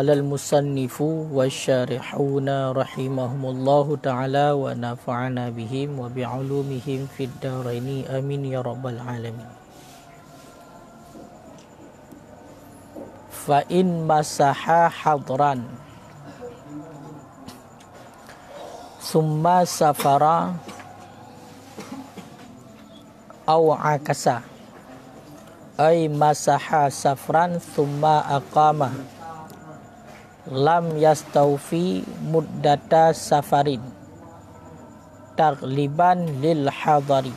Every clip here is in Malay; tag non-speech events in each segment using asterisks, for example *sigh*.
قال المصنف والشارحون رحمهم الله تعالى ونفعنا بهم وبعلومهم في الدارين آمين يا رب العالمين فإن مسح حضرا ثم سفر أو عكسا أي مسح سفرا ثم أقامه lam yastawfi muddata safarin takliban lil hadari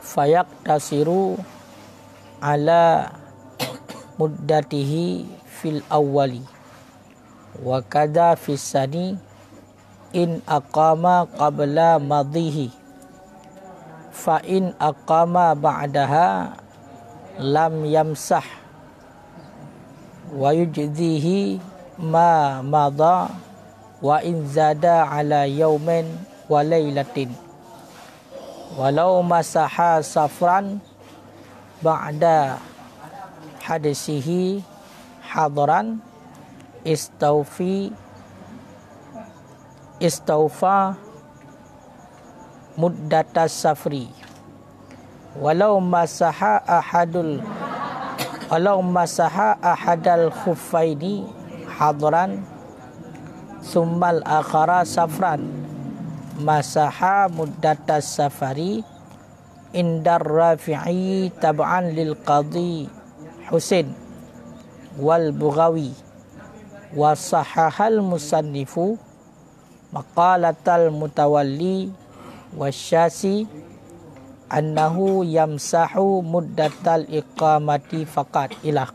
fayak tasiru ala muddatihi fil awwali wa kada fisani in aqama qabla madhihi fa in aqama ba'daha lam yamsah wa yujzihi ma madha wa in zada ala yawmin wa laylatin walau masaha safran ba'da hadisihi hadran istawfi istawfa muddata safri walau masaha ahadul Walau masaha ahadal khufaini hadran Summal akhara safran Masaha muddata safari Indar rafi'i taba'an lil qadhi Husin Wal bugawi Wasahahal musannifu Maqalatal mutawalli Wasyasi Wasyasi annahu yamsahu muddatal iqamati faqat ilah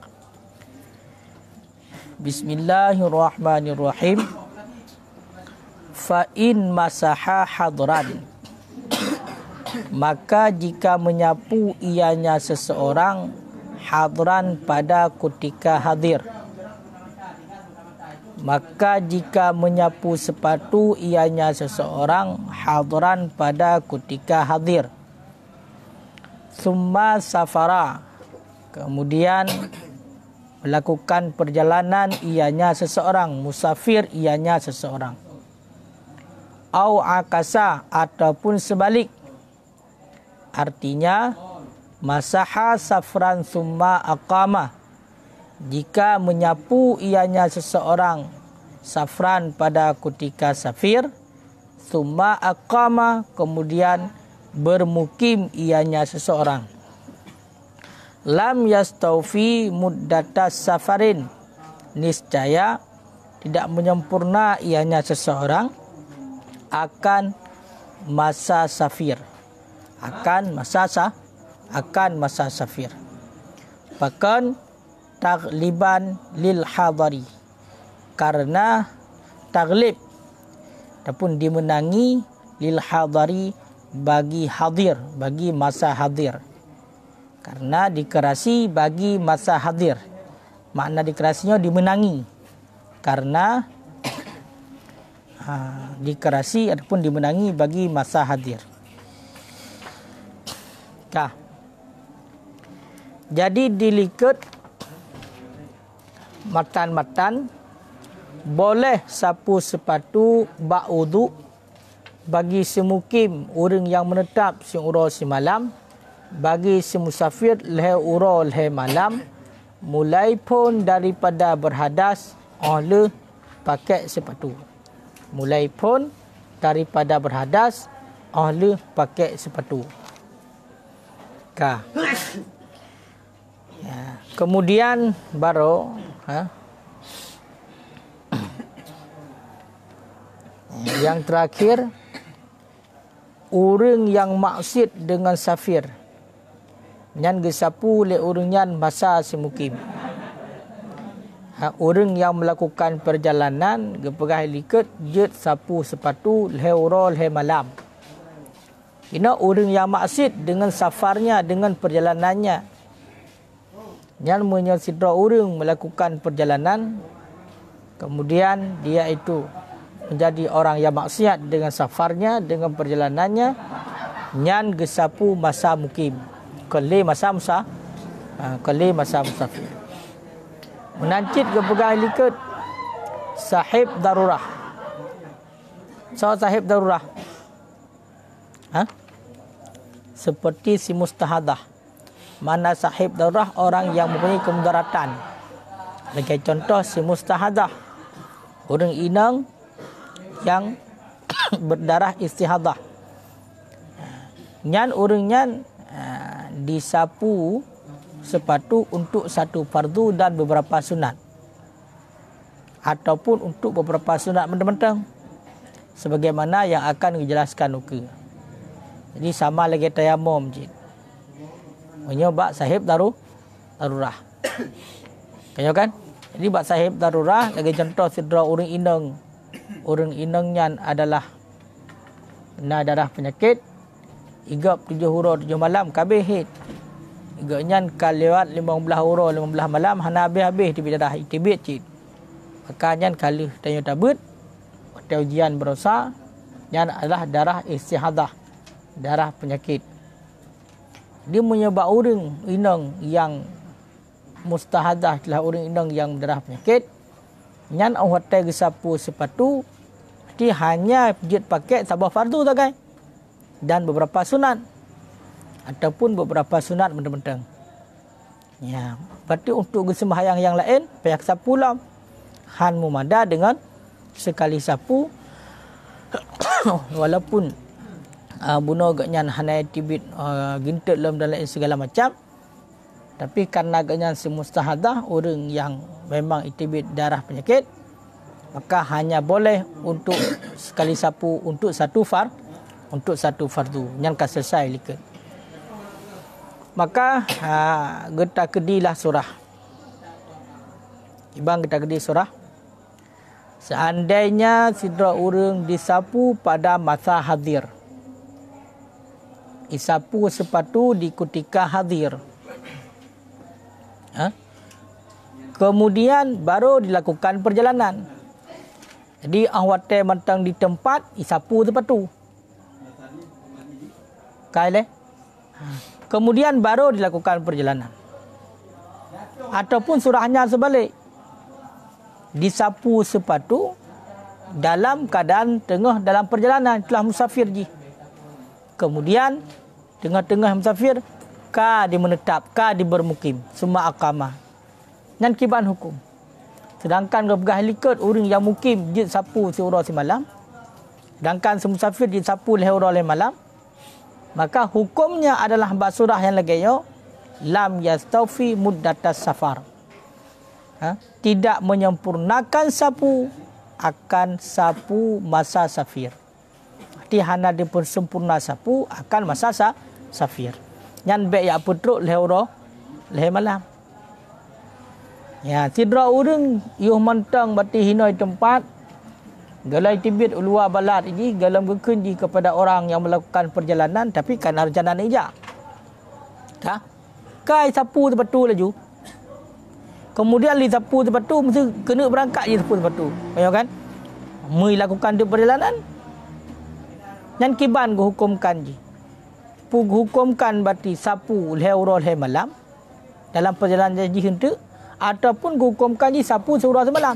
Bismillahirrahmanirrahim fa in masaha hadran maka jika menyapu ianya seseorang hadran pada ketika hadir maka jika menyapu sepatu ianya seseorang hadran pada ketika hadir Thumma safara. Kemudian melakukan perjalanan ianya seseorang. Musafir ianya seseorang. Au akasa ataupun sebalik. Artinya masaha safran thumma akama. Jika menyapu ianya seseorang safran pada kutika safir. Thumma akama kemudian bermukim ianya seseorang lam yastaufi muddata safarin niscaya tidak menyempurna ianya seseorang akan masa safir akan masa sah akan masa safir bahkan tagliban lil hadari karena taglib ataupun dimenangi lil hadari bagi hadir, bagi masa hadir. Karena dikerasi bagi masa hadir. Makna dikerasinya dimenangi. Karena ha, dikerasi ataupun dimenangi bagi masa hadir. Kah. Jadi dilikut matan-matan boleh sapu sepatu bak bagi semukim orang yang menetap si si malam, bagi semusafir leh uro leh malam mulai pun daripada berhadas oleh pakai sepatu mulai pun daripada berhadas oleh pakai sepatu ka ya. kemudian baru ha? Yang terakhir Orang yang maksid dengan safir Nyan gesapu le orang nyan masa semukim ha, Orang yang melakukan perjalanan Gepegah liket Jet sapu sepatu Le uro le malam Ina orang yang maksid dengan safarnya Dengan perjalanannya Nyan menyesidra orang melakukan perjalanan Kemudian dia itu menjadi orang yang maksiat dengan safarnya, dengan perjalanannya, nyan gesapu masa mukim. Kali masa musa, ha, kali masa musafir. Menancit ke pegang helikot, sahib darurah. So, sahib darurah. Ha? Seperti si mustahadah. Mana sahib darurah orang yang mempunyai kemudaratan. Lagi contoh si mustahadah. Orang inang yang *coughs* berdarah istihadah. Nyan urung nyan ah, disapu sepatu untuk satu fardu dan beberapa sunat. Ataupun untuk beberapa sunat mendementang. Sebagaimana yang akan dijelaskan uke. Jadi sama lagi tayamum jid. Menyebab sahib daru, darurah. *coughs* Kenyo kan? Jadi bak sahib darurah lagi contoh sidra urung inang orang inengnyan adalah na darah penyakit igap tujuh hura tujuh malam kabeh hit igenyan lewat lima belah hura lima belah malam hana habis habis tibit darah tibit cit makanyan kali tanya tabut waktu ujian berosa nyan adalah darah istihadah darah penyakit dia menyebab orang inang yang mustahadah telah orang inang yang darah penyakit Nyan au hotel ke sapu sepatu. Ti hanya pijit paket sabah fardu tu kan. Dan beberapa sunat. Ataupun beberapa sunat benda-benda. Ya. Berarti untuk sembahyang yang lain. Payah sapu lah. Han mumada dengan sekali sapu. *coughs* Walaupun uh, bunuh agaknya hanai tibit uh, gintut dalam dan lain segala macam. Tapi kerana agaknya semustahadah orang yang memang itibit darah penyakit, maka hanya boleh untuk sekali sapu untuk satu far untuk satu fardu yang akan selesai lika. Maka kita ha, getah kedilah surah. Ibang kita kedilah surah. Seandainya sidra urung disapu pada masa hadir. Isapu sepatu di ketika hadir ha? kemudian baru dilakukan perjalanan jadi awak teh mentang di tempat isapu tempat tu kaile eh? kemudian baru dilakukan perjalanan ataupun surahnya sebalik disapu sepatu dalam keadaan tengah dalam perjalanan telah musafir ji kemudian tengah-tengah musafir ka di menetap, ka di bermukim, semua akama. Nan kiban hukum. Sedangkan rebgah helikot uring yang mukim jid sapu si ura si malam. Sedangkan semusafir jid sapu leh ura leh malam. Maka hukumnya adalah basurah yang lagi yo lam yastaufi muddatas safar. Ha? Tidak menyempurnakan sapu akan sapu masa safir. Tihana dia pun sempurna sapu akan masa safir nyan be ya putro leo ro le malam ya tidro urung yu mentang bati hinoi tempat Gelai tibit luar balat ini galam gekun kepada orang yang melakukan perjalanan Tapi kan perjalanan ini Ha? Kai sapu sepatu laju Kemudian li sapu sepatu Mesti kena berangkat je sapu sepatu Bayang kan? Mereka lakukan di perjalanan Yang kiban kehukumkan je hukumkan berarti sapu lewro le malam dalam perjalanan jadi hentu ataupun hukumkan di sapu seurah semalam.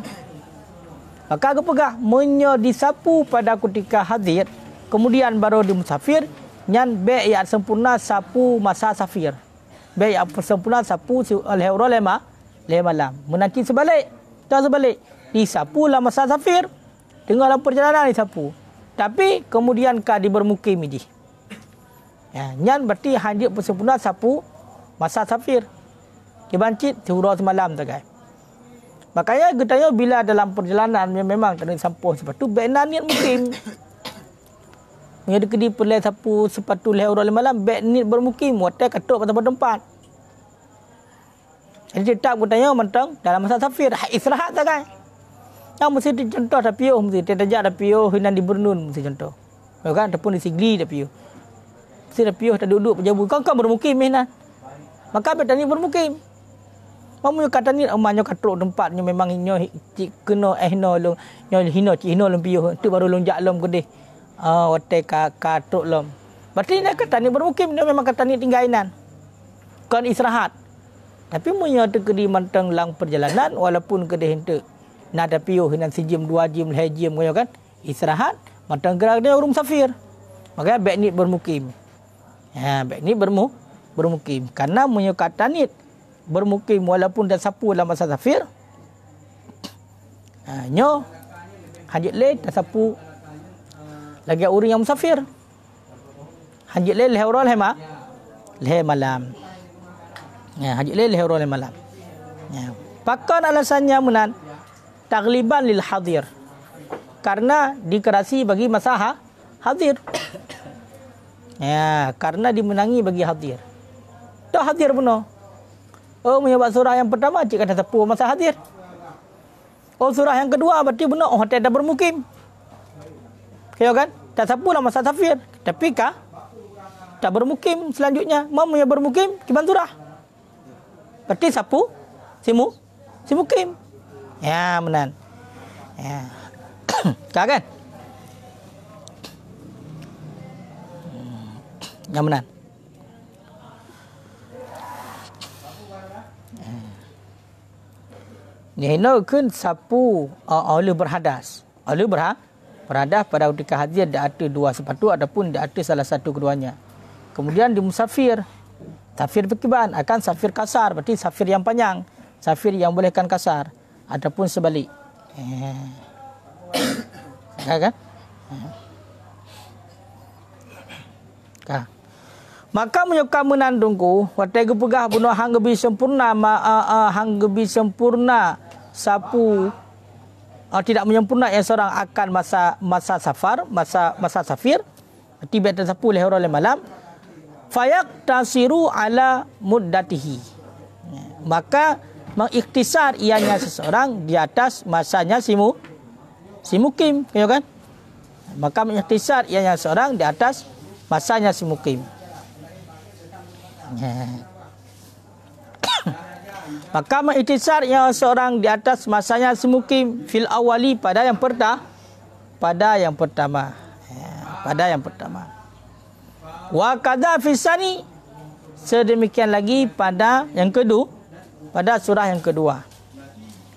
Maka kepegah pegah menyo disapu pada ketika hadir kemudian baru dimusafir nyan be ya sempurna sapu masa safir. Be ya sempurna sapu lewro lema lema malam. Menaki sebalik, tak sebalik. Disapu lah masa safir. Tengoklah perjalanan disapu. Tapi kemudian kah di bermukim ini. Ya, nyan berarti hanjib bersempurna sapu masa safir. Kebancit tiura semalam tu kan. Makanya kita tanya bila dalam perjalanan memang kena sapu sepatu. Benar ni mungkin. *coughs* Mereka di perlai sapu sepatu leh orang malam. lam. Bek ni bermukim. Wata katuk kat tempat tempat. Jadi kita pun tanya mentang. Dalam masa safir. Hak israhat tak kan? Yang mesti dicontoh tapi yuk. Mesti terjejak tapi yuk. Hina di bernun mesti contoh. Ya kan? Ataupun di sigli tapi yuk. Sina piuh dah duduk pejabu. Kau kan bermukim ni Maka apa tani bermukim? Mamu yo kata ni amanyo katrok tempat ni memang nyo cik kena ehno lo. Nyo hino cik hino lo piuh. Tu baru lo lom gede. Ah oh, wate ka katrok lom. Berarti nak kata ni bermukim ni memang kata ni tinggainan. Kan istirahat. Tapi munyo te di manteng lang perjalanan walaupun kedi itu. Nak ada piuh dengan sejim dua jim lah jim kan. Istirahat manteng gerak dia rum safir. Maka baik ni bermukim. Ha, baik ni bermu bermukim. Karena menyukatanit bermukim walaupun dah sapu dalam masa safir. Ha, nyo hajit leh dah sapu lagi orang yang musafir. Hajit leh leh orang leh ma leh malam. Ya, hajit leh leh orang leh malam. Ya. Ha, Pakar alasannya menan Takliban lil hadir. Karena dikerasi bagi masa ha, hadir. Ya, karena dimenangi bagi hadir. Dah hadir punoh. Oh, punya surah yang pertama, cik kata tepu masa hadir. Oh, surah yang kedua, berarti benar. Oh, ada bermukim. Kaya kan? Tak sapu lah masa safir. Tapi kah? Tak bermukim selanjutnya. Mau punya bermukim, kiban surah. Berarti sapu? Simu? Simukim. Ya, menan. Ya. *coughs* kah kan? Yang menang. Ni hina kun sapu ahli berhadas. Ahli berha berhadas pada ketika hadiah dia ada dua sepatu ataupun dia ada salah satu keduanya. Kemudian di musafir. Safir berkiban akan safir kasar. Berarti safir yang panjang. Safir yang bolehkan kasar. Ataupun sebalik. Eh. *coughs* kan? Kan? maka menyokam menandungku watai ku pegah bunuh hang gebi sempurna ma uh, uh, hang gebi sempurna sapu uh, tidak menyempurna yang seorang akan masa masa safar masa masa safir tiba dan sapu leh orang le malam fayak tasiru ala muddatihi maka mengiktisar ianya seseorang di atas masanya simu simukim, mukim ya kan maka mengiktisar ianya seseorang di atas masanya simukim. *coughs* Makam itisar yang seorang di atas masanya semukim fil awali pada yang pertama pada yang pertama ya, pada yang pertama wa kada fisani sedemikian lagi pada yang kedua pada surah yang kedua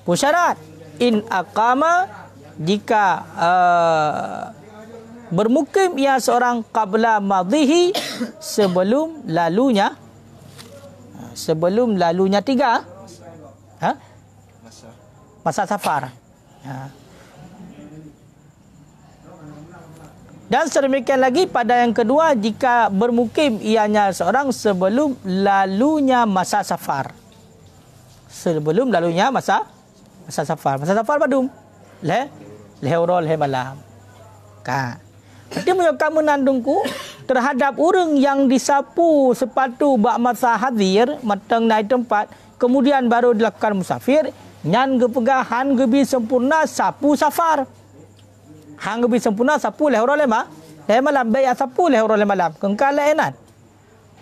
pusyarat in akama jika uh, bermukim yang seorang qabla madhihi *coughs* sebelum lalunya sebelum lalunya tiga ha? masa safar ha. dan sedemikian lagi pada yang kedua jika bermukim ianya seorang sebelum lalunya masa safar sebelum lalunya masa masa safar masa safar padum le leh rol he malam ka dia menyokam menandungku terhadap orang yang disapu sepatu bak masa hadir matang naik tempat kemudian baru dilakukan musafir nyan gepegah han gebi sempurna sapu safar han gebi sempurna sapu leh orang lemah leh malam baik sapu leh orang lemah malam kengkal leh enak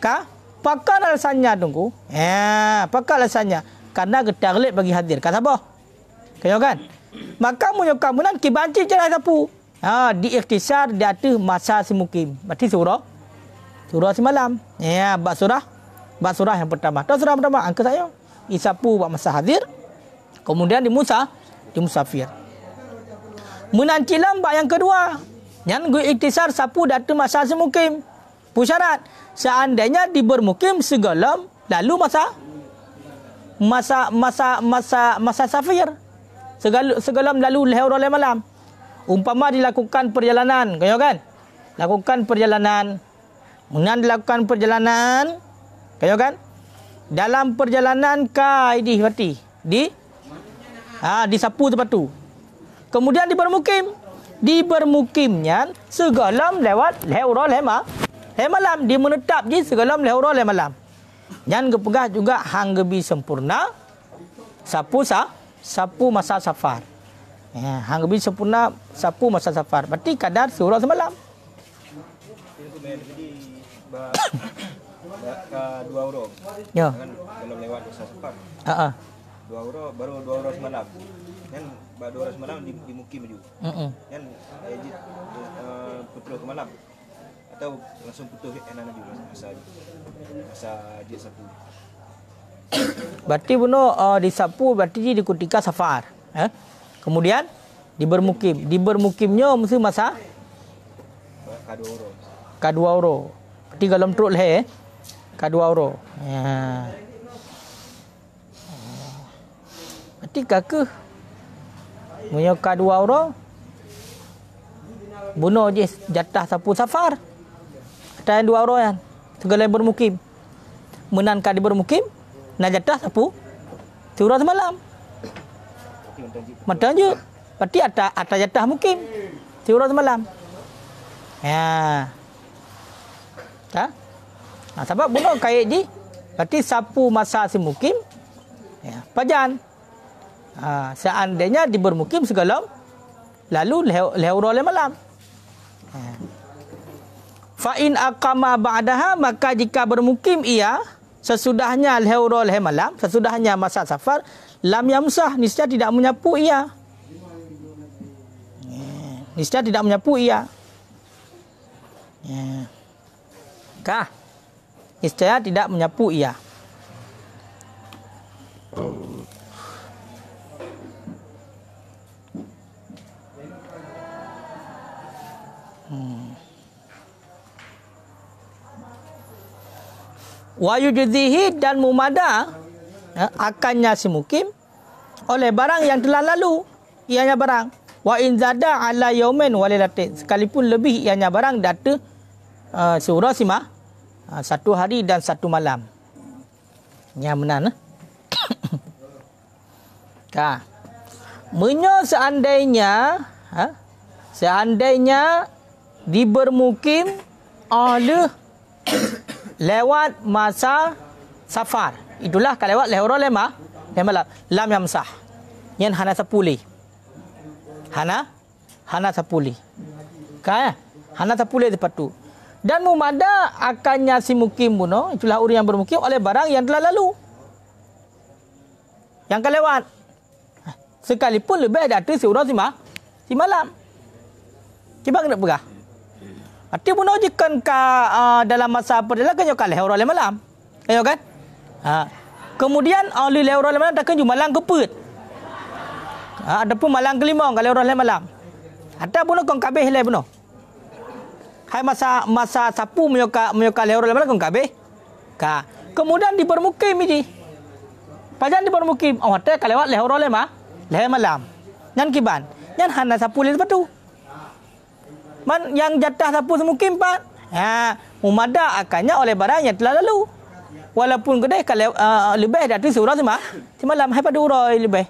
ka pakar alasannya tunggu eh pakar alasannya karena getarlet bagi hadir kata boh kaya kan maka munyokamunan kibanci cerai lah sapu ha, diiktisar di atas masa semukim. mati surah. Surah semalam. Ya, bab surah. Bab surah yang pertama. Tuan surah pertama. Angka saya. Isapu buat masa hadir. Kemudian di Musa. Di Musafir. Menantilah bab yang kedua. Yang gue ikhtisar sapu datang masa semukim. Pusyarat. Seandainya di bermukim segalam. Lalu masa. Masa masa masa masa safir. Segal, segalam lalu lehor oleh malam umpama dilakukan perjalanan kaya kan lakukan perjalanan kemudian dilakukan perjalanan kaya kan dalam perjalanan kai di berarti di ha disapu tempat tu kemudian di bermukim di bermukimnya segalam lewat leura lema le malam di menetap di segalam leura le malam dan kepegah juga hang gebi sempurna sapu sa sapu masa safar Ya, hang bisa puna sapu masa safar. Berarti kadar surau semalam. Dua *coughs* euro. Ya. Kan, belum lewat masa safar. Ha ah. Dua euro baru dua euro semalam. Kan baru dua euro semalam di, di mukim dulu. Mm Kan eh, eh putro ke malam. Atau langsung putu enan eh, dulu masa masa dia sapu. berarti bunuh uh, eh, disapu berarti dia dikutika safar. Eh? Kemudian di bermukim. Di bermukimnya mesti masa kadua oro. Kadua oro. dalam truk leh eh. Kadua oro. Ya. Berarti kakuh. Munyo kadua oro. Buno je jatah sapu safar. Kata yang dua orang ya. kan. Segala bermukim. Menangkan di bermukim. Nak jatah sapu. Surah semalam. Madang je. Berarti ada ada jadah mukim Tiura semalam. Ya. Ha? Nah, sebab bunuh kait di. Berarti sapu masa semukim. Ya. Pajan. Ha, seandainya di bermukim segala. Lalu lehura leh malam. Ya. Fa in aqama ba'daha maka jika bermukim ia sesudahnya lehura leh malam, sesudahnya masa safar, lam yamsah niscaya tidak menyapu ia eh, niscaya tidak menyapu ia eh, kah niscaya tidak menyapu ia hmm. Wa yujudhihi dan mumada ya, ha? akannya si mukim oleh barang yang telah lalu ianya barang wa in zada ala yaumin wa sekalipun lebih ianya barang data uh, ha, surah sima uh, ha, satu hari dan satu malam yang menan eh? *coughs* ka menyo seandainya ha? seandainya dibermukim oleh *coughs* lewat masa safar Itulah kalau lewat lehoro lema lema lah lam sah, yang hana sepuli hana hana sepuli kaya hana sepuli di patu dan mumada akannya si mukim puno itulah orang yang bermukim oleh barang yang telah lalu yang kelewat sekalipun lebih dari si orang si ma si malam kita kena pegah Ati pun ojikan ka uh, dalam masa apa dia lah kan kalah orang lain malam. Kan yo kan? Ha. Kemudian ahli leurah lain malam takkan jumpa malam keput. Ha, ada pun malang kelima kalau leurah lain malam. Ada pun kong kabeh lain pun. Hai masa masa sapu menyoka menyoka leurah lain malam Ka. Kemudian di permukim ini. Pajan di permukim. Oh, ada kalau lewat leurah lain malam. Ah. malam. Yang kiban. Yang hana sapu lain sepatu. Man, yang jatah sapu semukim, Pak. Ha, umadak akannya oleh barang yang telah lalu walaupun kedai kalau uh, ah, lebih dah tiga orang semak semalam hai pada orang eh, lebih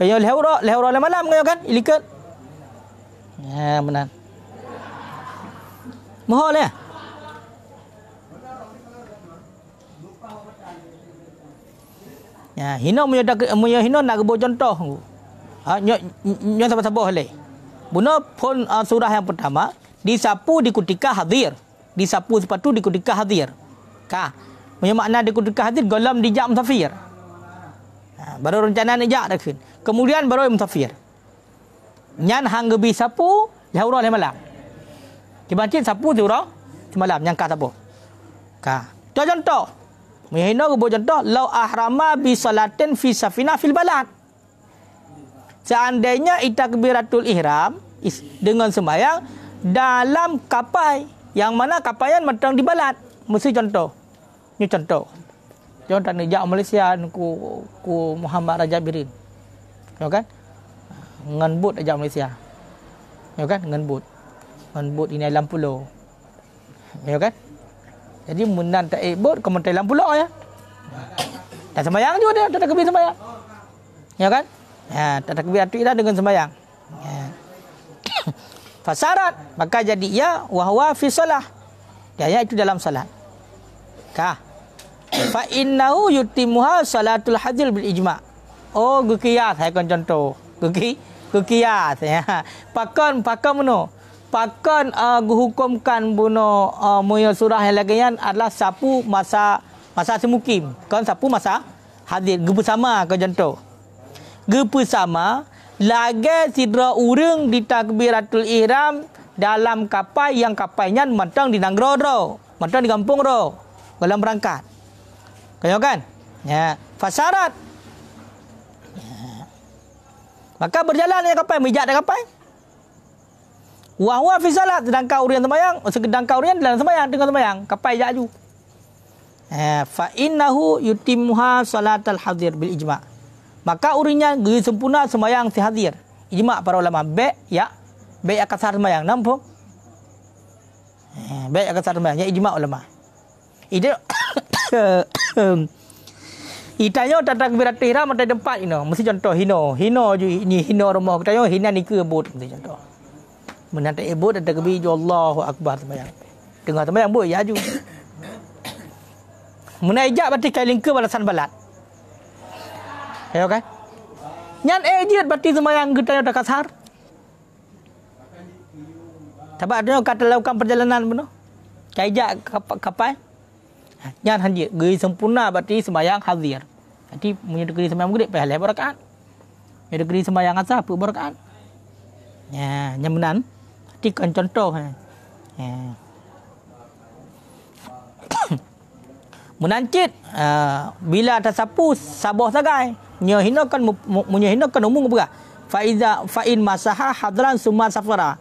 kaya leh orang leh orang malam kaya kan ilikat ya menan mohol ya Ya, hino, punya dak punya hino, nak bo contoh. Ha nyo nyo sapa-sapa leh. Buna pun ah, surah yang pertama disapu di kutika hadir. Disapu sepatu di kutika hadir kah punya makna di kudukah hadir golam dijak musafir ha, baru rencana dijak dah kemudian baru musafir nyan hang gebi sapu jahura le malam kibancin sapu tu ro semalam nyang kah sapu kah to contoh Mihino ke contoh lau ahrama bi salatin fi safina fil balad. Seandainya itakbiratul ihram dengan sembahyang dalam kapai yang mana kapayan matang di balad mesti contoh. Ini contoh. Contoh ni jauh Malaysia ku ku Muhammad Raja Birin. Ya kan? Ngan bot ajak Malaysia. Ya kan? Ngan bot. Ngan bot ini dalam pulau. Ya kan? Jadi munan tak ikut eh, ke menteri dalam pulau ya. Dan sembahyang juga dia. Tak takbir sembahyang. Ya kan? Ya, tak takbir hati dah dengan sembahyang. Ya. *coughs* Fasarat. Maka jadi ya. Wahuwa fi solah. Ya, ya itu dalam solat. Kah? Fa innahu yutimuha salatul hadil bil ijma'. Oh, gukiyat saya kon contoh. Guki, gukiyat ya. Pakon pakon no. Pakon uh, guhukumkan buno uh, moyo surah yang lagi kan adalah sapu masa masa semukim. Kon sapu masa hadir gebu sama kon contoh. Gebu sama lagi sidra urung di takbiratul ihram dalam kapai yang kapainya mentang di nanggrodo, mentang di kampung roh dalam berangkat. Kayo kan? Ya, fasarat. Ya. Maka berjalan dengan kapal, mijak dengan kapal. Wah wah fi sedang kau urian semayang, oh, sedang kau urian dalam semayang, dengan semayang. kapal jaju. Ya, fa innahu yutimuha salatal hadir bil ijma. Maka urinya gi sempurna semayang si hadir. Ijma para ulama be ya. Be akasar semayang nampak? Ya, Baik akan sarang banyak ijma ulama ide Itanya *coughs* tentang kebirat tira mata tempat ino. Mesti contoh hino, hino ju ini hino rumah kita yang oh, hina ke bud. Mesti contoh. Menanti ibu ada tak kebiri Allah akbar semayang. Tengah semayang bud ya ju. *coughs* Menaijak berarti kailing ke balasan balat. Ya okay. Nyan ejit eh, berarti semayang kita yang tak kasar. Tapi ada kata lakukan perjalanan bunuh. Kaijak kapal. Kap yang hanya Geri sempurna berarti sembahyang hadir. Jadi punya geri sembahyang mugrib pahala berkat. Punya geri sembahyang asah apa berkat. Ya, nyamanan. Jadi kan contoh. Ha. Ya. *coughs* Menancit uh, bila ada sapu sabah sagai nyohinakan menyohinakan umum apa? Faiza fa'in masaha hadran summa safara.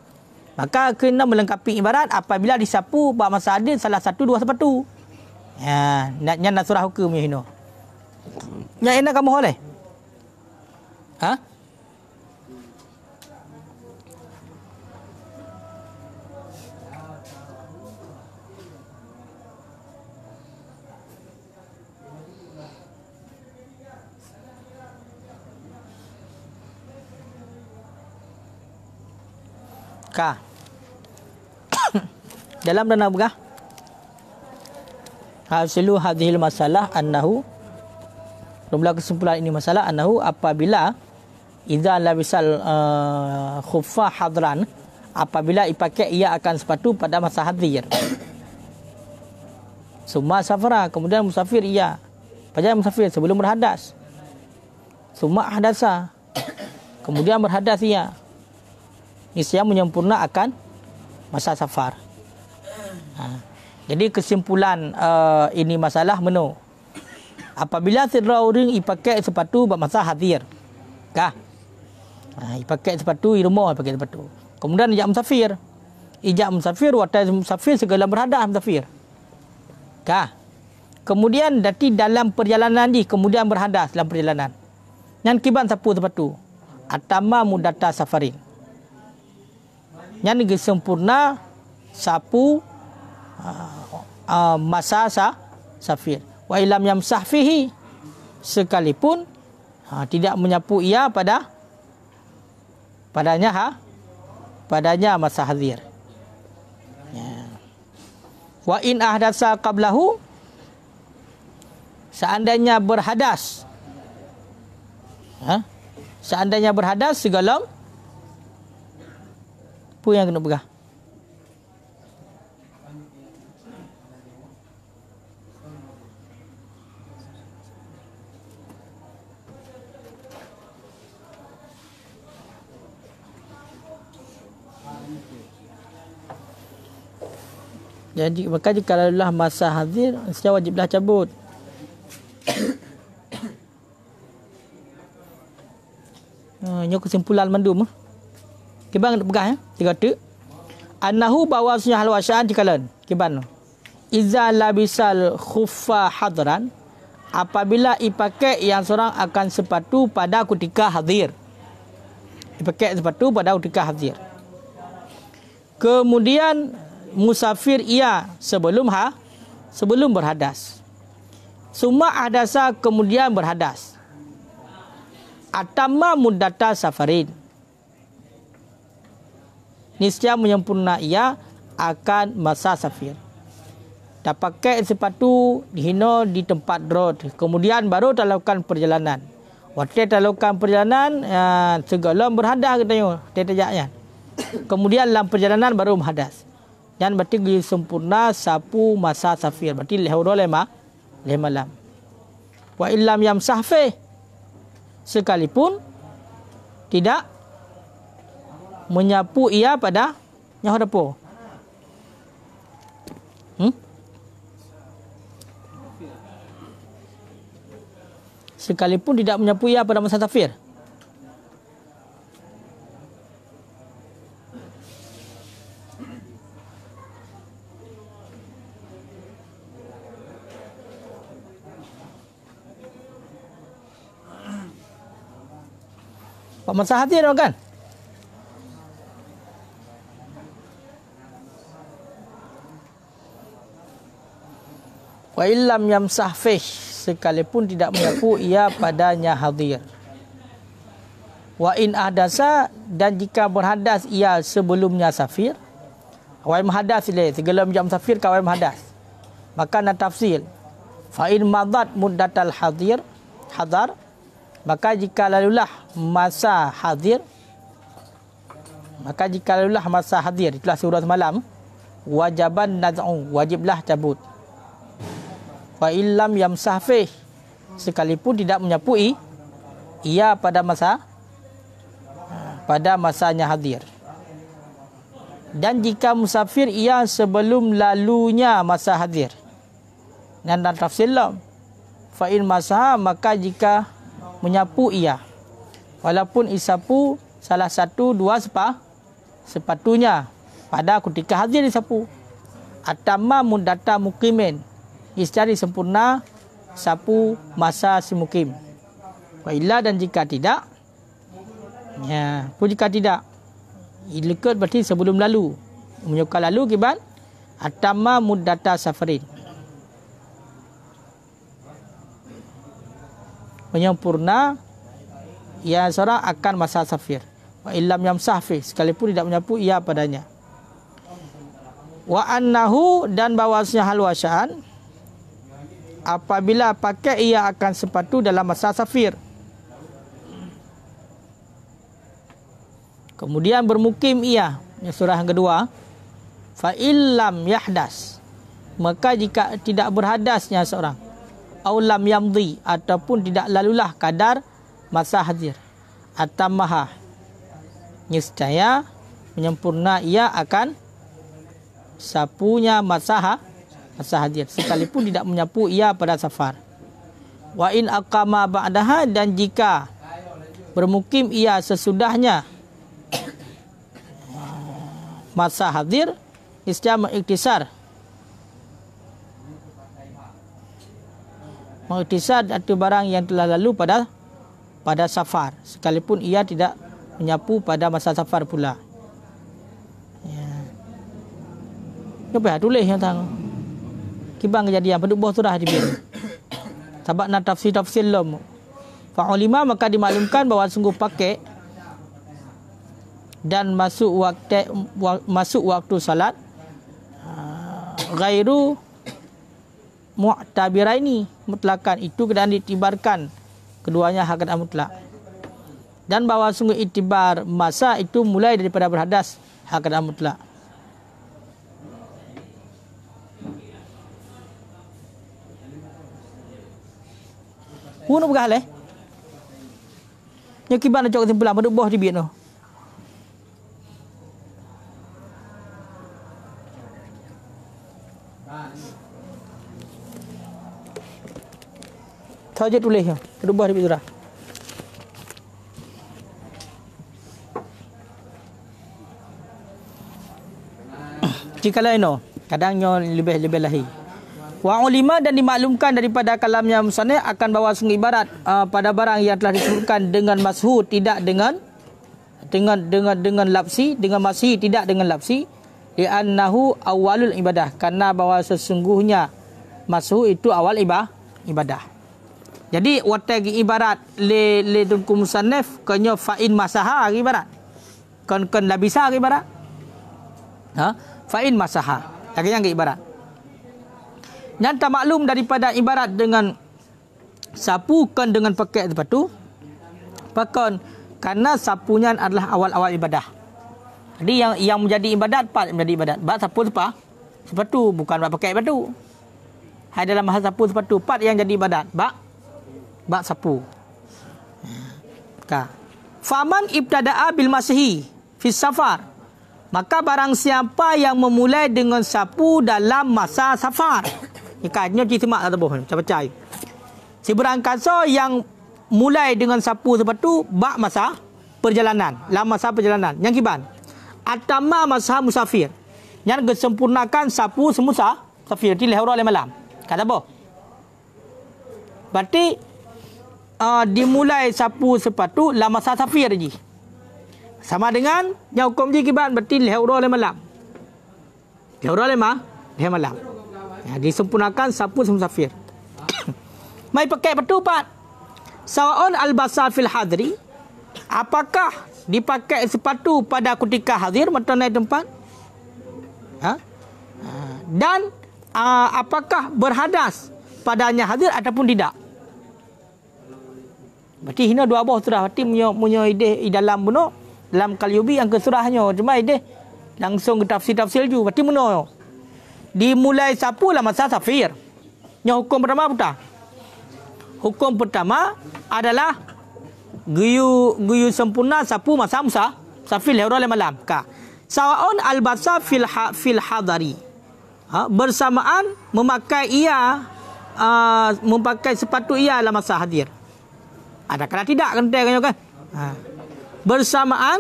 Maka kena melengkapi ibarat apabila disapu bab masa ada salah satu dua sepatu. ha nak nyan nak surah hukum hino nyan enak kamu oleh ha Ka. Dalam dan apa hasilu hadhil masalah annahu jumlah kesimpulan ini masalah annahu apabila idza labisal uh, khuffa hadran apabila dipakai ia akan sepatu pada masa hadir summa safara kemudian musafir ia pajak musafir sebelum berhadas summa hadasa kemudian berhadas ia niscaya menyempurna akan masa safar ha. Jadi kesimpulan uh, ini masalah menu. Apabila sidra orang ipakai sepatu buat masa hadir. Kah? Ha, ipakai sepatu, i rumah ipakai sepatu. Kemudian ijak musafir. Ijak musafir, watai musafir segala berhadap musafir. Kah? Kemudian dati dalam perjalanan ni, kemudian berhadas dalam perjalanan. Yang kiban sapu sepatu. Atama mudata safarin. Yang sempurna sapu uh, masa sa safir wa ilam yam safihi sekalipun ha, tidak menyapu ia pada padanya ha padanya masa hadir ya. wa in ahdasa qablahu seandainya berhadas ha? seandainya berhadas segala apa yang kena pegang Jadi maka jika lah masa hadir Saya wajiblah cabut *coughs* ah, Ini kesimpulan mandum eh. Kibang nak pegang ya eh. Dia kata Anahu bawa sunyah hal wasyaan jikalan Kibang Iza labisal khufa hadran Apabila ipakek yang seorang akan sepatu pada ketika hadir Ipakek sepatu pada ketika hadir Kemudian musafir ia sebelum ha sebelum berhadas. Suma hadasa kemudian berhadas. Atama mudata safarin. Niscaya menyempurna ia akan masa safir. Tak pakai sepatu dihino di tempat road. Kemudian baru tak lakukan perjalanan. Waktu tak lakukan perjalanan, uh, segala berhadas kita tengok. Ya. Kemudian dalam perjalanan baru berhadas. Yang berarti gi sempurna sapu masa safir. Berarti leh udah lema, leh malam. Wa ilam yam sahfe sekalipun tidak menyapu ia pada nyaho depo. Hmm? Sekalipun tidak menyapu ia pada masa safir. Pak Mahathir kan? Wa illam yamsah fih sekalipun tidak menyapu ia padanya hadir. Wa in ahdasa dan jika berhadas ia sebelumnya safir. Wa in hadas ila segala jam safir ka wa Maka na tafsil. Fa in madat muddatal hadir hadar maka jika lalulah masa hadir maka jika lalulah masa hadir itulah surah semalam wajaban naz'u wajiblah cabut wa illam yamsahfih sekalipun tidak menyapui ia pada masa ha, pada masanya hadir dan jika musafir ia sebelum lalunya masa hadir dan dalam tafsir lam fa masa maka jika menyapu ia. Walaupun isapu salah satu dua sepa, sepatunya pada ketika hadir disapu. Atama mundata mukimin istari sempurna sapu masa semukim. Baiklah dan jika tidak, ya, pun jika tidak, ilikut berarti sebelum lalu. Menyukai lalu kibat, atama mudata safarin. menyempurna ia seorang akan masa safir wa illam yam sekalipun tidak menyapu ia padanya wa annahu dan bawasnya hal wasyan apabila pakai ia akan sepatu dalam masa safir kemudian bermukim ia yang surah yang kedua fa illam yahdas maka jika tidak berhadasnya seorang aulam yamdi ataupun tidak lalulah kadar masa hadir atau maha niscaya menyempurna ia akan sapunya masa ha masa hadir sekalipun tidak menyapu ia pada safar wa in aqama ba'daha dan jika bermukim ia sesudahnya masa hadir niscaya mengiktisar mengiktisad atau barang yang telah lalu pada pada safar sekalipun ia tidak menyapu pada masa safar pula ya apa ya? tulis yang tang kibang kejadian penduk buah surah di bil sebab nak tafsir tafsir lom fa'ulima maka dimaklumkan bahawa sungguh pakai dan masuk waktu masuk waktu salat uh, ha, gairu mu'tabiraini ini mutlakan itu kerana ditibarkan keduanya hakikat kena mutlak dan bahawa sungguh itibar masa itu mulai daripada berhadas hakikat kena mutlak Hunu bukan leh. Nyokiban nak cakap simpulan, mana boh dibina. No. Tajet boleh ya. Rubah di bidura. *clears throat* Jika lain kadangnya lebih-lebih lahi. Wa ulima dan dimaklumkan daripada kalamnya musanna akan bawa sungai barat uh, pada barang yang telah disebutkan dengan mashu tidak dengan dengan dengan dengan lafsi dengan masih tidak dengan lafsi li annahu awalul ibadah karena bahawa sesungguhnya mashu itu awal ibadah ibadah jadi watak ibarat le le tungku musannif kanyo fa'in masaha ibarat. Kan kan la bisa ibarat. Ha? Fa'in masaha. Lagi yang ibarat. Yang tak maklum daripada ibarat dengan sapukan dengan paket tepat tu. Pakon karena sapunya adalah awal-awal ibadah. Jadi yang yang menjadi ibadat part menjadi ibadat. Bab sapu sepah sepatu bukan bab pakai sepatu. Hai dalam hal sapu sepatu part yang jadi ibadat. Bab bak sapu. Ka. Faman ibtada'a bil masihi fi safar. Maka barang siapa yang memulai dengan sapu dalam masa safar. Ikatnya di semak atau bohon. Saya percaya. Si berangkasa yang mulai dengan sapu sebab tu bak masa perjalanan. Lama masa perjalanan. Yang kiban. Atama masa musafir. Yang kesempurnakan sapu semusa. Safir. Di lehura malam. Kata apa? Berarti uh, dimulai sapu sepatu la masa safir ji. Sama dengan yang hukum ji kibat berarti leh le malam. Leh uro le ma, leh malam. Ya, disempurnakan sapu sem safir. *coughs* Mai pakai betul pat. Sawaun al-basal fil hadri. Apakah dipakai sepatu pada ketika hadir mata naik tempat? Ha? Ah, dan uh, apakah berhadas padanya hadir ataupun tidak? Berarti hina dua bawah surah. Berarti punya, punya ide dalam bunuh. Dalam kaliubi yang kesurahnya. Cuma ide langsung ke tafsir-tafsir juga. Berarti bunuh. Dimulai sapu lah masa safir. Yang hukum pertama apa Hukum pertama adalah guyu guyu sempurna sapu masa Musa safil hero le malam ka sawaun albasa fil ha, fil hadari ha, bersamaan memakai ia uh, memakai sepatu ia dalam masa hadir ada kena tidak kan dia kan? Ha. Bersamaan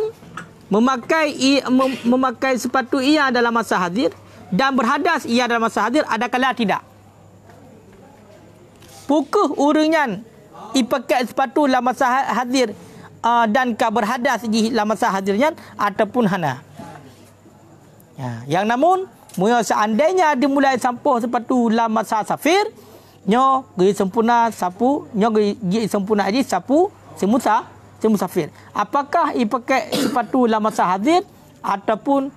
memakai memakai sepatu ia dalam masa hadir dan berhadas ia dalam masa hadir ada kena tidak? Pukuh urungan ipakai sepatu dalam masa ha, hadir uh, dan kah berhadas di dalam masa hadirnya ataupun hana. Ya, yang namun Mula seandainya dimulai sampah sepatu dalam masa safir, nyo gi sempurna sapu nyo gi sempurna aji sapu semusa semusafir apakah i pakai sepatu dalam masa hadir ataupun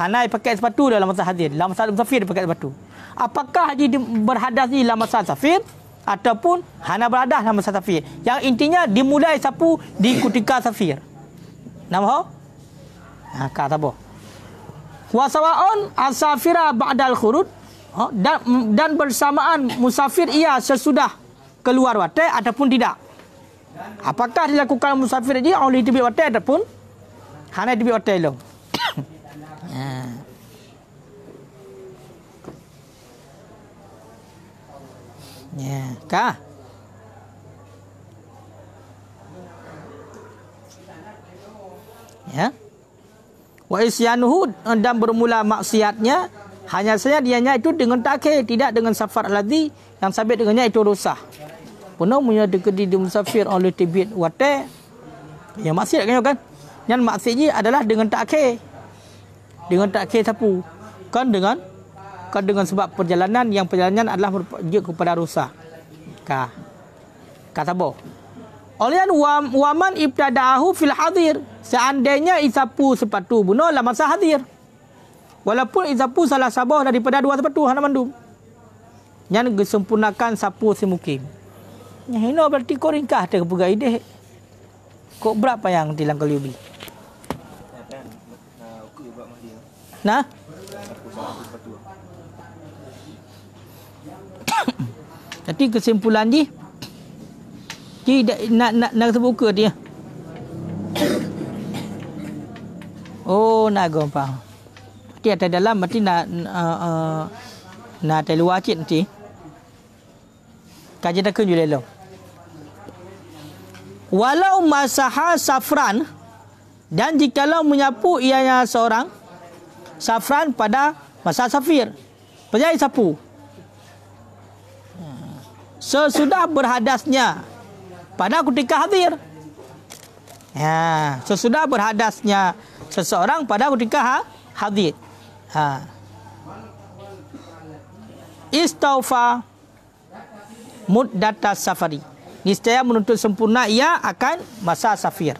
hanai pakai sepatu dalam masa hadir dalam masa musafir pakai sepatu apakah aji berhadas di dalam masa safir ataupun hana berhadas dalam masa safir yang intinya dimulai sapu di ketika safir nama ho ha kata apa wasawaun asafira ba'dal khurud Oh, dan, dan bersamaan musafir ia sesudah keluar wate ataupun tidak. Apakah dilakukan musafir ini oleh tibi wate ataupun hanya tibi wate lo? *coughs* Ha. Ya, kah? Ya. Wa isyanuhu dan bermula maksiatnya hanya saja dia dianya itu dengan takhir tidak dengan safar ladhi yang sabit dengannya itu rusak. Puno punya dekat di musafir oleh tibit wate. Yang maksiat kan kan? Yang maksiatnya adalah dengan takhir. Dengan takhir sapu. Kan dengan kan dengan sebab perjalanan yang perjalanan adalah merupakan kepada rusak. Ka. Kata boh. Oleh waman ibtadahu fil hadir. Seandainya isapu sepatu bunuh lama sah hadir. Walaupun izapu salah sabah daripada dua sepatu hana mandu. Nyan gesempurnakan sapu semukim. Nyan hino berarti kau ringkah teh kepuga ide. Kok berapa yang tilang kau lebih? Nah. *coughs* Jadi kesimpulan ni tidak nak nak nak terbuka dia. *coughs* Oh, nak gompang dalam tak เกียรติแต่ดัลล่มาที่นาเอ่อเอ่อนาแต่ลวาจิตจีการจะได้ขึ้นอยู่เลยหรอ uh, uh, Walau masaha safran dan jika lo menyapu ianya seorang safran pada masa safir, percaya sapu. Sesudah berhadasnya pada ketika hadir. Ya, sesudah berhadasnya seseorang pada ketika ha, hadir. Ha. Istaufa muddatas safari. Niscaya menuntut sempurna ia akan masa safir.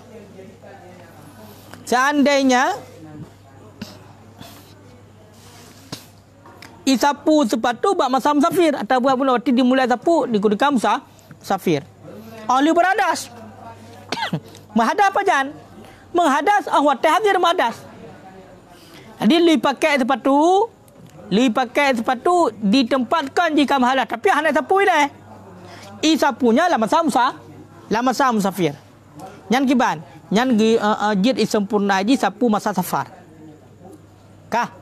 Seandainya isapu sepatu buat masa safir atau buat pun waktu dimulai sapu digunakan masa safir. Ali beradas. *coughs* Menghadap apa jan? Menghadas ahwat tehadir madas. Jadi lu pakai sepatu, lu pakai sepatu ditempatkan di kamar halal. Tapi hanya sapu ini. Eh? I sapunya lama sama musa, lama sama musafir. Yang kiban, yang uh, eh, uh, eh, jid sempurna aji sapu masa safar. Kah?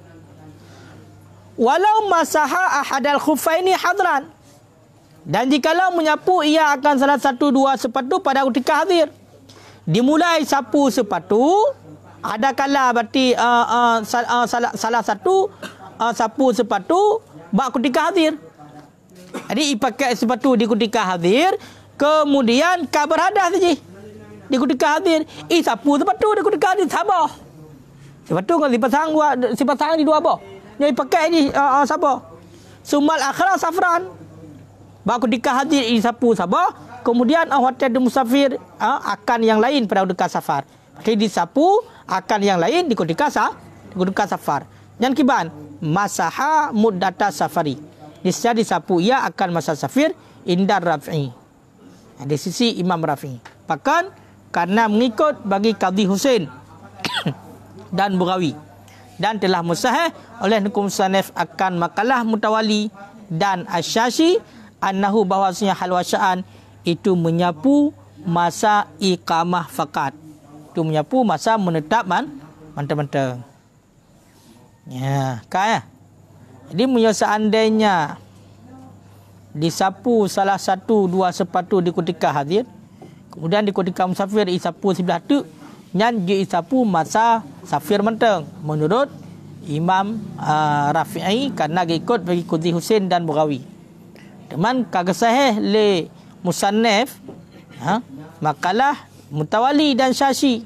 Walau masaha ahadal khufaini hadran. Dan jika jikalau menyapu ia akan salah satu dua sepatu pada ketika hadir. Dimulai sapu sepatu, ada kala berarti uh, uh, sal, uh, salah, salah satu uh, sapu sepatu bak kutika hadir. Jadi ipakai sepatu di kutika hadir, kemudian ka berada saja. Di kutika hadir, i sapu sepatu di kutika hadir sabah. Sepatu kau dipasang gua dipasang di dua boh. Nyai pakai ini uh, uh, sabah. Sumal akhra safran. Bak kutika hadir i sapu sabo. kemudian uh, hotel musafir uh, akan yang lain pada dekat safar. Jadi sapu akan yang lain dikutikasa dikutikasafar yang kiban masaha muddata safari Nisya sapu ia akan masa safir indar rafi di sisi imam rafi bahkan karena mengikut bagi kadi husain *coughs* dan burawi dan telah musahih oleh hukum sanef akan makalah mutawali dan asyasi annahu bahwasanya hal wasaan itu menyapu masa iqamah fakat waktu menyapu masa menetap man mente-mente. Ya, kan ya? Jadi menyo seandainya disapu salah satu dua sepatu di kutika hadir. Kemudian di kutika musafir isapu sebelah tu nyan ge isapu masa safir menteng menurut Imam uh, Rafi'i karena ikut bagi Kudzi Husain dan Bukhari. Teman kagak sahih le musannaf ha? makalah mutawali dan syasi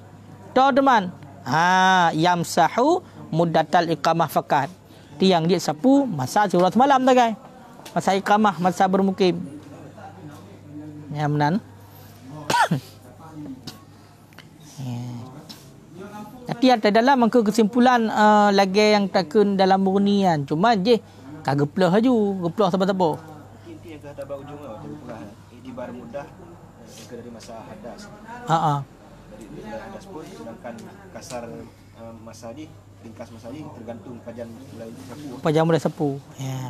todman ha yamsahu muddatal ikamah fakat tiang dia sapu masa solat malam tu kan masa ikamah, masa bermukim ya menan *coughs* Tapi ada dalam maka kesimpulan uh, eh, lagi yang takkan dalam murnian. Cuma je, kagak geplah saja. Geplah siapa-siapa. Mungkin dia kata bahawa ujungnya, lah, kita berpulang. Ini eh, baru mudah, eh, dari masa hadas. Ah ah. kasar eh, masa di ringkas masa di tergantung pajan mulai sepuh. Eh. Pajan mulai sepuh. Ya.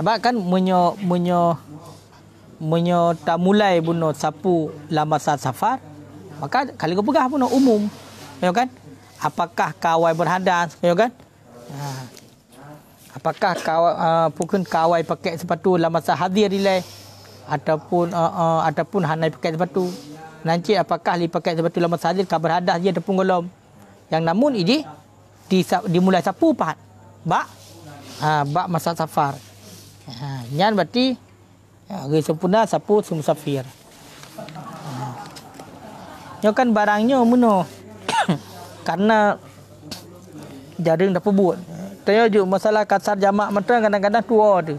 Sebab kan menyo menyo menyo tak mulai bunuh sapu lama saat safar, maka kali kau pegah bunuh umum, ya kan? Apakah kawai berhadas, ya kan? Ha. Apakah kawai, uh, eh, bukan kawai pakai sepatu lama saat hadir nilai? ataupun uh, uh, ataupun hanai pakai sepatu. Nanti apakah li pakai sepatu lama saja kabar hadas dia tepung golom. Yang namun ini di, dimulai sapu pahat. Bak ha, bak masa safar. Ha, nyan berarti ya, sempurna sapu sum safir. Ha. kan barangnya muno. *coughs* Karena jaring dah pebut. Tanya juga masalah kasar jamak mentera kadang-kadang tua oh, tu.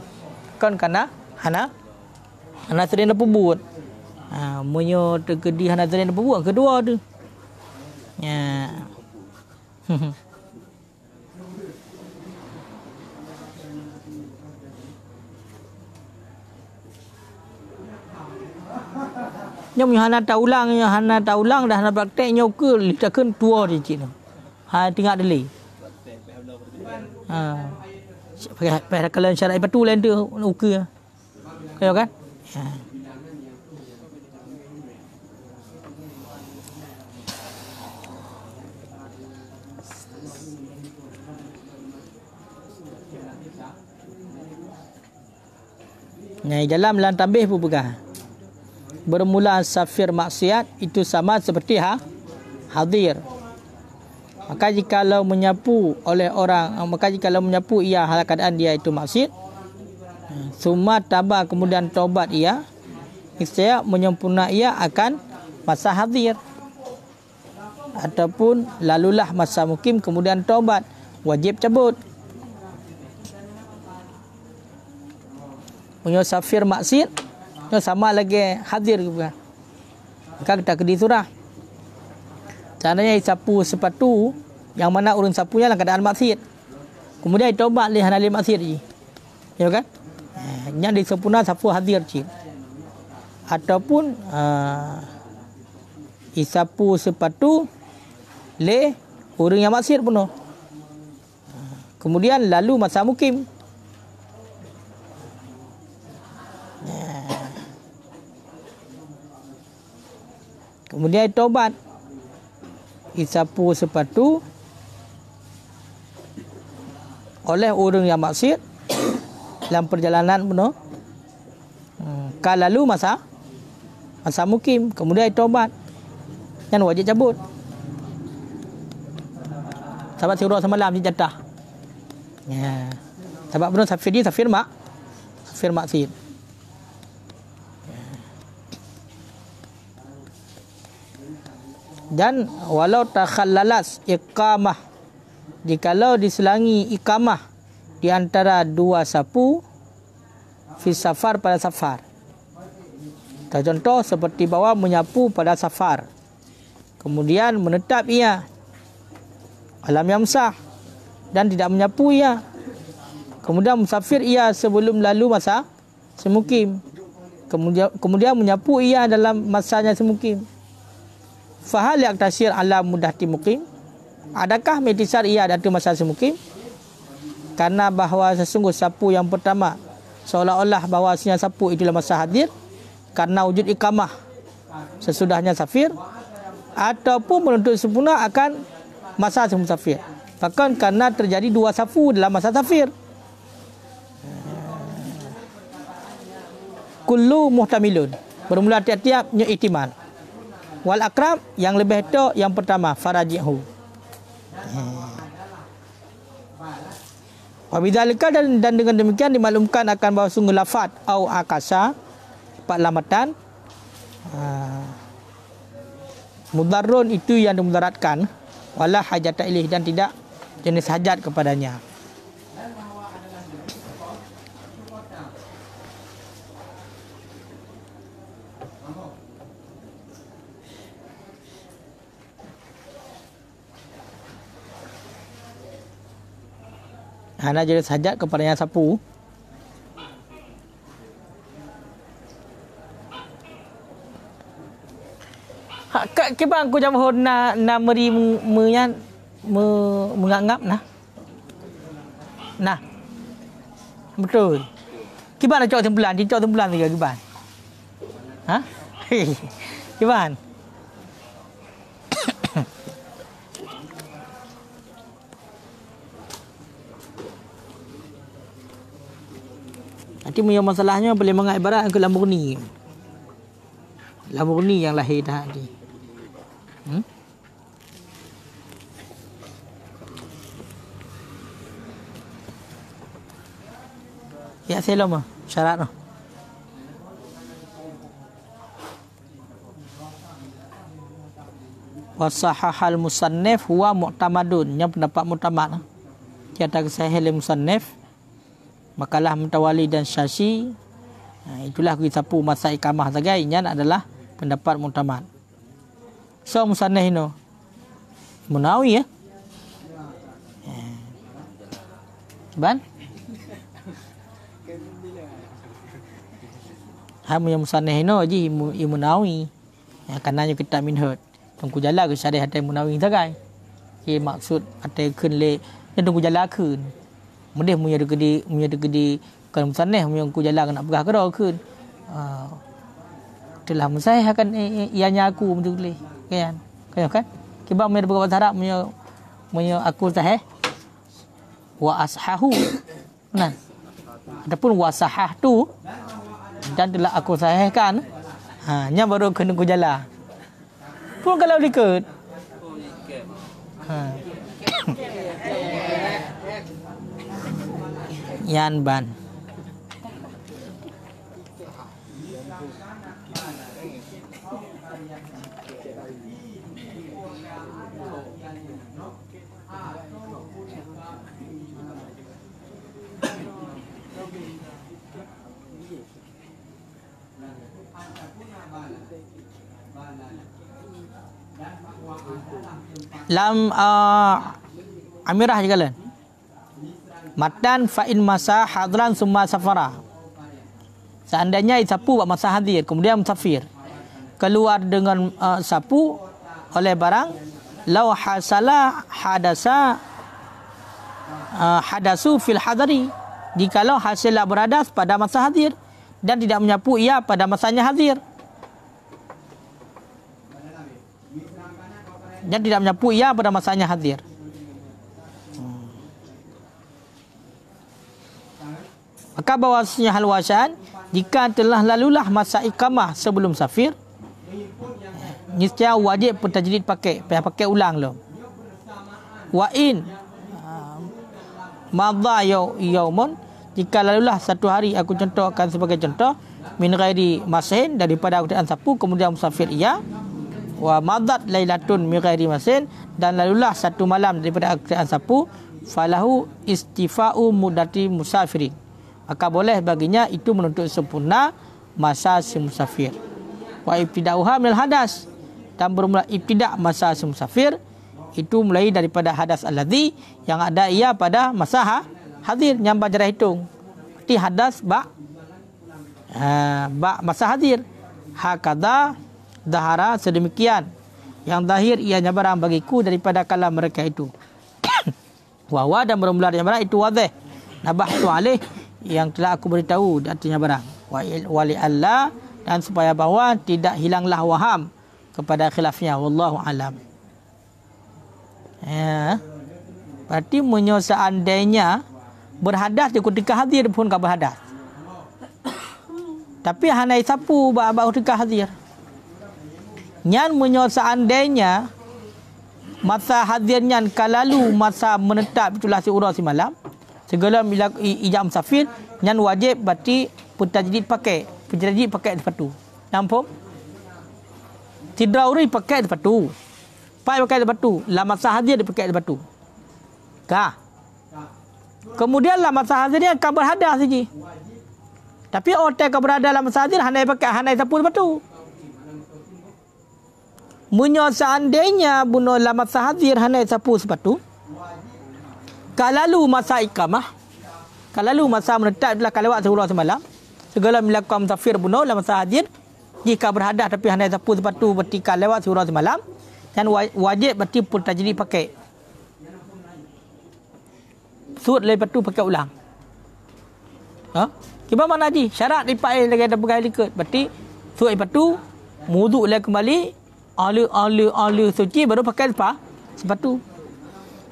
Kan kerana hana Nazrin dah pebut. Ha, munyo tergedih Nazrin dah pebut. Kedua tu. Ya. *laughs* Nyom yang hana tak ulang, hana tak dah hana praktek nyom ke lita ken tua di cina. Ha tinggal deli. Ha. Pakai pakai kalau syarat itu lain tu uku kan? Ha. Nah, dalam lan tambih pun pegah. Bermula safir maksiat itu sama seperti ha hadir. Maka jika kalau menyapu oleh orang, maka jika kalau menyapu ia hal keadaan dia itu maksiat. Suma tabah kemudian tobat ia. Saya menyempurna ia akan masa hadir. Ataupun lalulah masa mukim kemudian tobat Wajib cabut. Punya safir maksir. sama lagi hadir juga. Maka kan kita kedi surah. Caranya sapu sepatu. Yang mana urung sapunya dalam keadaan maksir. Kemudian taubat lihan alim maksir. Ya kan? Okay? nya eh, di sempurna siapa hadir cik ataupun uh, isapu sepatu le orang yang maksiat pun kemudian lalu masa mukim eh. kemudian tobat isapu sepatu oleh orang yang maksiat dalam perjalanan pun uh, hmm, lalu masa masa mukim kemudian tobat dan wajib cabut sahabat surah semalam di jatah ya sahabat pun safir di safir mak safir mak sih ya. dan walau takhallalas iqamah jikalau diselangi iqamah di antara dua sapu fi safar pada safar. Dan contoh seperti bawa menyapu pada safar. Kemudian menetap ia alam yang sah dan tidak menyapu ia. Kemudian musafir ia sebelum lalu masa semukim. Kemudian kemudian menyapu ia dalam masanya semukim. Fahal yang tasir alam mudah timukim. Adakah metisar ia datang masa semukim? Karena bahawa sesungguh sapu yang pertama seolah-olah bahawa sinyal sapu itulah masa hadir karena wujud ikamah sesudahnya safir ataupun menuntut sempurna akan masa sempurna safir. Bahkan karena terjadi dua sapu dalam masa safir. Kullu muhtamilun. Bermula tiap-tiap nyu'itiman. Wal akram yang lebih itu yang pertama farajihu. Hmm. Wabidhalika dan, dan dengan demikian dimaklumkan akan bahawa sungguh lafad au akasa Pak lamatan ha. mudarun itu yang dimudaratkan wala hajata ilih dan tidak jenis hajat kepadanya. Hana jadi sajak kepada yang sapu. Hakak ke bang ku jamu na na meri menya me, mengangap nah. Nah. Betul. Kibar nak cakap tembulan, dia cakap tembulan juga kibar. Ha? *laughs* Kibar. mati punya masalahnya boleh mengat ibarat ke lambu ni yang lahir dah ni. Hmm? Ya selo mah syarat noh. Wa sahahal musannif huwa mu'tamadun. Yang pendapat mu'tamad. Kata kesahihan musannif. Hmm makalah mutawali dan syasi ha, itulah kita sapu masa ikamah sebagai yang adalah pendapat mutamad so musannah ino munawi ya eh. ban ha mu musannah ino ji munawi ya kananya kita minhud tunggu jala ke syarah hatai munawi sebagai ki maksud hatai kun le tunggu jala kun Mudah punya ada gede, punya ada gede. Kalau musanah, punya aku jalan nak pegah kerah ke. Uh, ah, telah musanah akan eh, eh, ianya aku macam tu boleh. Kan? Kan? kan? Kebab punya berapa sarap, punya, punya aku sah, eh. Wa ashahu. Nah. Adapun wa sahah tu, dan telah aku sahkan eh, ha, ni baru kena aku jalan. Pun kalau dikut. Ha. Yan ban. Lam uh, Amirah juga lah matan fa in masa hadran summa safara seandainya sapu buat masa hadir kemudian musafir keluar dengan uh, sapu oleh barang law hasala hadasa uh, hadasu fil hadari jikalau hasil berada pada masa hadir dan tidak menyapu ia pada masanya hadir dan tidak menyapu ia pada masanya hadir Maka bahawasanya hal wasan jika telah lalulah masa ikamah sebelum safir niscaya wajib pentajrid pakai payah pakai ulang lo wa in madha ya, yaumun jika lalulah satu hari aku contohkan sebagai contoh min ghairi masin daripada kutian sapu kemudian musafir ia wa madat lailatun min ghairi masin dan lalulah satu malam daripada kutian sapu falahu istifa'u mudati musafirin maka boleh baginya itu menuntut sempurna masa si musafir. Wa ibtida'uha minal hadas dan bermula ibtida' masa si musafir itu mulai daripada hadas alladhi yang ada ia pada masa ha, hadir yang bajarah hitung. Di hadas bak ha, ba masa hadir hakada dahara sedemikian yang dahir ia barang bagiku daripada kalam mereka itu. *coughs* Wa wa dan bermula daripada itu wadhih. Nabah tu alih yang telah aku beritahu datanya barang wali Allah dan supaya bahwa tidak hilanglah waham kepada khilafnya wallahu alam ya berarti menyeandainya berhadas di ketika hadir pun kau berhadas tapi hanai sapu bab ketika hadir nyan menyeandainya masa hadirnya kalalu masa menetap itulah si urus si malam segala bila ijam musafir yang wajib berarti putajid pakai putajid pakai depa nampak tidrauri pakai depa tu pai pakai depa lama sahaja dia pakai depa tu kemudian lama sahaja dia akan berhadas saja tapi orang yang berada dalam sahaja hanya pakai hanya sapu depa tu Munyo seandainya bunuh lama sahadir hanya sapu sepatu. Kalau lalu masa ikamah, kalau lalu masa menetap kalau kalewat seorang semalam, segala melakukan musafir bunuh dalam masa hadir, jika berhadah tapi hanya sapu sepatu berarti kalewat seorang semalam, dan wajib berarti pun tajri pakai. Sud lepas tu pakai ulang. Ha? Kita mana haji? Syarat lipat lagi ada pegawai likut. Berarti sud lepas tu, muduk lagi kembali, alu alu alu suci baru pakai sepatu. Sepatu.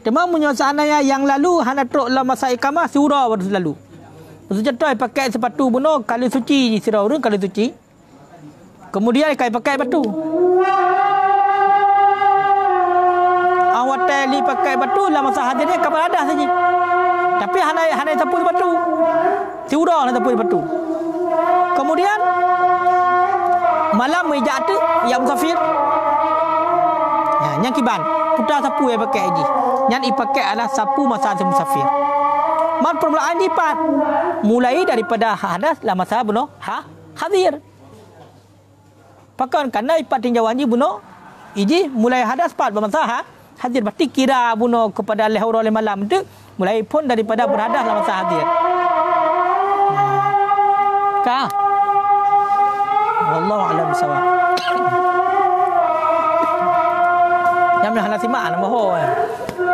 Cuma punya seandainya yang lalu hanya teruk dalam masa ikamah surah baru lalu. Maksudnya tuai pakai sepatu bunuh kali suci ni surah urun kali suci. Kemudian kai pakai batu. Awak tali pakai batu dalam masa hadir ni kapal ada saja. Tapi hanya hana sepatu sepatu. Lah surah hanya sepatu sepatu. Kemudian malam meja tu yang musafir. Ya, yang kiban. Putar sapu yang pakai lagi yang dipakai adalah sapu masa azan musafir. Mana permulaan lipat? Mulai daripada hadas lah masa bunuh ha? hadir. Pakai kena lipat tinjauan ni bunuh. No? Iji mulai hadas pat bermasa ha? hadir. Berarti kira bunuh no? kepada lehoro le malam tu. Mulai pun daripada berhadas lah masa hadir. Ka? Allah alam sawa. Yang menghalasi mak, nama ho.